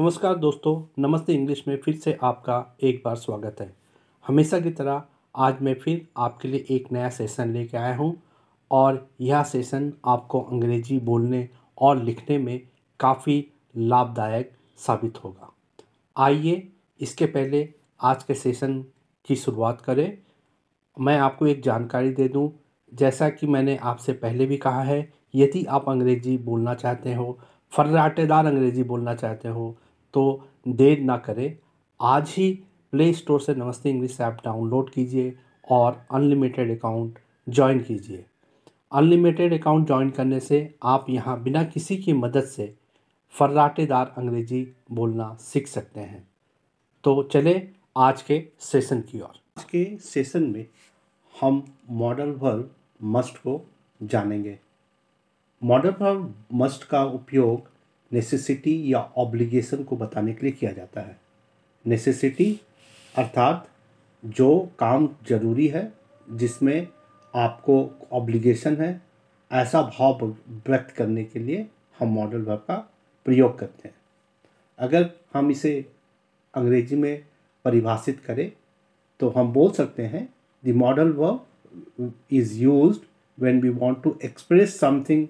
नमस्कार दोस्तों नमस्ते इंग्लिश में फिर से आपका एक बार स्वागत है हमेशा की तरह आज मैं फिर आपके लिए एक नया सेशन लेके आया हूँ और यह सेशन आपको अंग्रेजी बोलने और लिखने में काफ़ी लाभदायक साबित होगा आइए इसके पहले आज के सेशन की शुरुआत करें मैं आपको एक जानकारी दे दूं जैसा कि मैंने आपसे पहले भी कहा है यदि आप अंग्रेजी बोलना चाहते हो फर्राटेदार अंग्रेज़ी बोलना चाहते हो तो देर ना करें आज ही प्ले स्टोर से नमस्ते इंग्लिश ऐप डाउनलोड कीजिए और अनलिमिटेड अकाउंट ज्वाइन कीजिए अनलिमिटेड अकाउंट ज्वाइन करने से आप यहाँ बिना किसी की मदद से फर्राटेदार अंग्रेजी बोलना सीख सकते हैं तो चले आज के सेशन की ओर आज के सेशन में हम मॉडल वर्ल्ड मस्ट को जानेंगे मॉडल फॉर्म मस्ट का उपयोग नेसेसिटी या ऑब्लिगेशन को बताने के लिए किया जाता है नेसेसिटी अर्थात जो काम जरूरी है जिसमें आपको ऑब्लिगेशन है ऐसा भाव व्यक्त करने के लिए हम मॉडल वर्ब का प्रयोग करते हैं अगर हम इसे अंग्रेजी में परिभाषित करें तो हम बोल सकते हैं the modal verb is use when we want to express something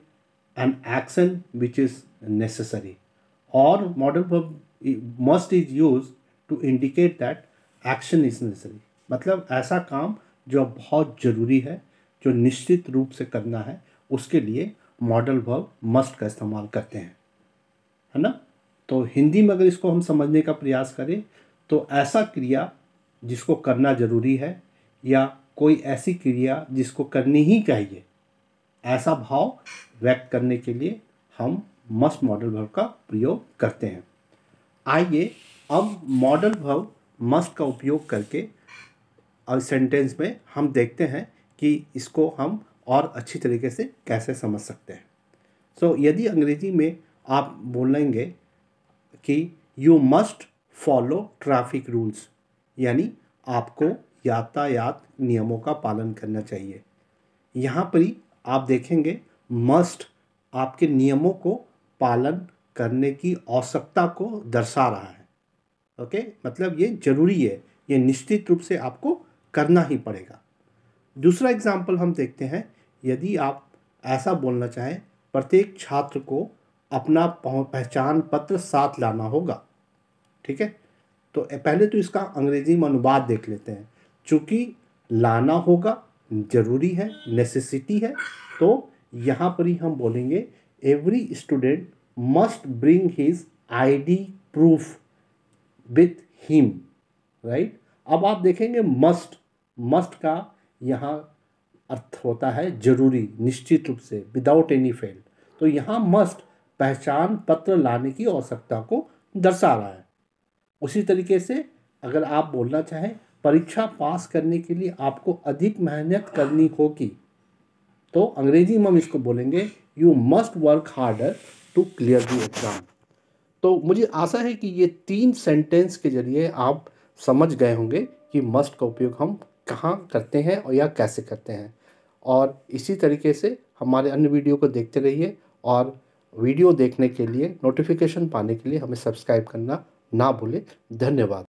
an action which is necessary or modal verb must is used to indicate that action is necessary मतलब ऐसा काम जो बहुत ज़रूरी है जो निश्चित रूप से करना है उसके लिए मॉडल वर्ब मस्ट का इस्तेमाल करते हैं है ना तो हिंदी में अगर इसको हम समझने का प्रयास करें तो ऐसा क्रिया जिसको करना ज़रूरी है या कोई ऐसी क्रिया जिसको करनी ही चाहिए ऐसा भाव व्यक्त करने के लिए हम मस्ट मॉडल भव का प्रयोग करते हैं आइए अब मॉडल भव मस्ट का उपयोग करके और सेंटेंस में हम देखते हैं कि इसको हम और अच्छी तरीके से कैसे समझ सकते हैं सो so, यदि अंग्रेजी में आप बोलेंगे कि you must follow traffic rules यानी आपको यातायात नियमों का पालन करना चाहिए यहाँ पर ही आप देखेंगे मस्ट आपके नियमों को पालन करने की आवश्यकता को दर्शा रहा है ओके okay? मतलब ये जरूरी है ये निश्चित रूप से आपको करना ही पड़ेगा दूसरा एग्जाम्पल हम देखते हैं यदि आप ऐसा बोलना चाहें प्रत्येक छात्र को अपना पहचान पत्र साथ लाना होगा ठीक है तो पहले तो इसका अंग्रेजी में अनुवाद देख लेते हैं चूँकि लाना होगा ज़रूरी है नेसेसिटी है तो यहाँ पर ही हम बोलेंगे every student must bring his ID proof with him right अब आप देखेंगे मस्ट मस्ट का यहाँ अर्थ होता है जरूरी निश्चित रूप से विदाउट एनी फेल तो यहाँ मस्ट पहचान पत्र लाने की आवश्यकता को दर्शा रहा है उसी तरीके से अगर आप बोलना चाहें परीक्षा पास करने के लिए आपको अधिक मेहनत करनी होगी तो अंग्रेजी में हम इसको बोलेंगे you must work harder to clear the exam तो मुझे आशा है कि ये तीन सेंटेंस के जरिए आप समझ गए होंगे कि मस्ट का उपयोग हम कहाँ करते हैं और या कैसे करते हैं और इसी तरीके से हमारे अन्य वीडियो को देखते रहिए और वीडियो देखने के लिए नोटिफिकेशन पाने के लिए हमें सब्सक्राइब करना ना भूलें धन्यवाद